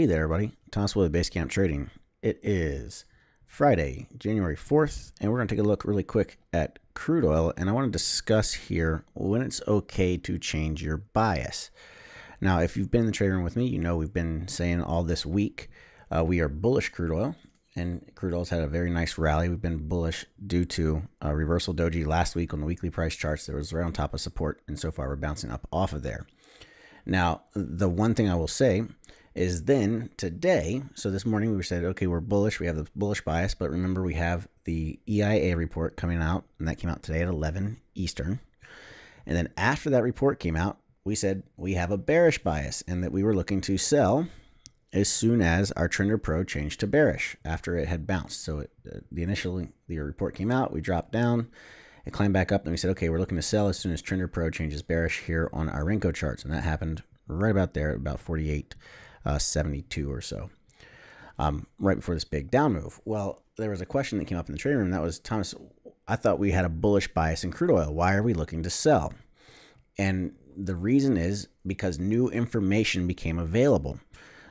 Hey there, everybody. Thomas with Basecamp Trading. It is Friday, January 4th, and we're going to take a look really quick at crude oil. And I want to discuss here when it's okay to change your bias. Now, if you've been in the trading room with me, you know we've been saying all this week uh, we are bullish crude oil, and crude oil's had a very nice rally. We've been bullish due to a uh, reversal doji last week on the weekly price charts that was right on top of support, and so far we're bouncing up off of there. Now, the one thing I will say is then today. So this morning we said, okay, we're bullish. We have the bullish bias, but remember we have the EIA report coming out, and that came out today at 11 Eastern. And then after that report came out, we said we have a bearish bias and that we were looking to sell as soon as our Trender Pro changed to bearish after it had bounced. So it, uh, the initial the report came out, we dropped down, it climbed back up, and we said, okay, we're looking to sell as soon as Trender Pro changes bearish here on our Renko charts, and that happened right about there, about 48 uh, 72 or so, um, right before this big down move. Well, there was a question that came up in the trading room that was Thomas, I thought we had a bullish bias in crude oil. Why are we looking to sell? And the reason is because new information became available.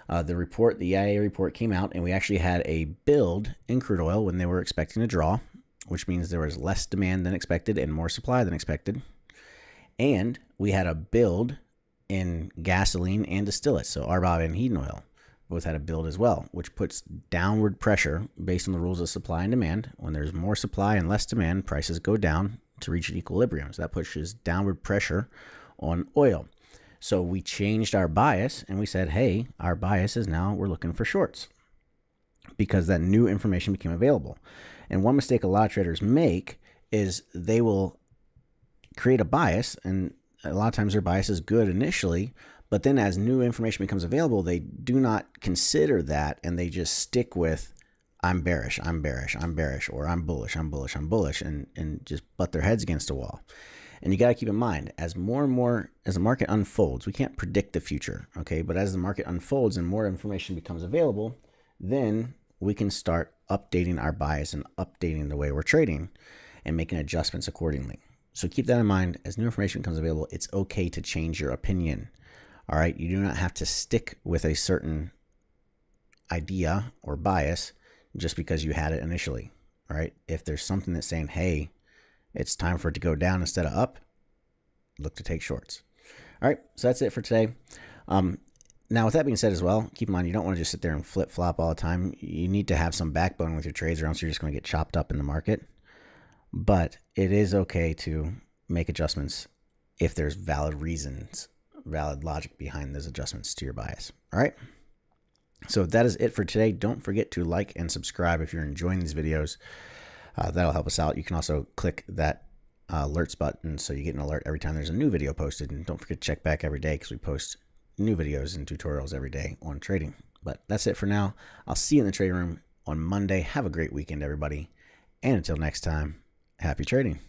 Uh, the report, the EIA report came out, and we actually had a build in crude oil when they were expecting a draw, which means there was less demand than expected and more supply than expected. And we had a build in gasoline and distillate. So RBOB and heating oil both had a build as well, which puts downward pressure based on the rules of supply and demand. When there's more supply and less demand, prices go down to reach an equilibrium. So that pushes downward pressure on oil. So we changed our bias and we said, hey, our bias is now we're looking for shorts because that new information became available. And one mistake a lot of traders make is they will create a bias and a lot of times their bias is good initially, but then as new information becomes available, they do not consider that and they just stick with I'm bearish, I'm bearish, I'm bearish, or I'm bullish, I'm bullish, I'm bullish, and, and just butt their heads against a wall. And you got to keep in mind, as more and more, as the market unfolds, we can't predict the future, okay? But as the market unfolds and more information becomes available, then we can start updating our bias and updating the way we're trading and making adjustments accordingly. So keep that in mind. As new information becomes available, it's okay to change your opinion. All right. You do not have to stick with a certain idea or bias just because you had it initially. All right. If there's something that's saying, hey, it's time for it to go down instead of up, look to take shorts. All right. So that's it for today. Um, now, with that being said, as well, keep in mind you don't want to just sit there and flip flop all the time. You need to have some backbone with your trades, or else you're just going to get chopped up in the market but it is okay to make adjustments if there's valid reasons, valid logic behind those adjustments to your bias. All right. So that is it for today. Don't forget to like and subscribe if you're enjoying these videos. Uh, that'll help us out. You can also click that uh, alerts button so you get an alert every time there's a new video posted. And don't forget to check back every day because we post new videos and tutorials every day on trading. But that's it for now. I'll see you in the trading room on Monday. Have a great weekend, everybody. And until next time happy trading.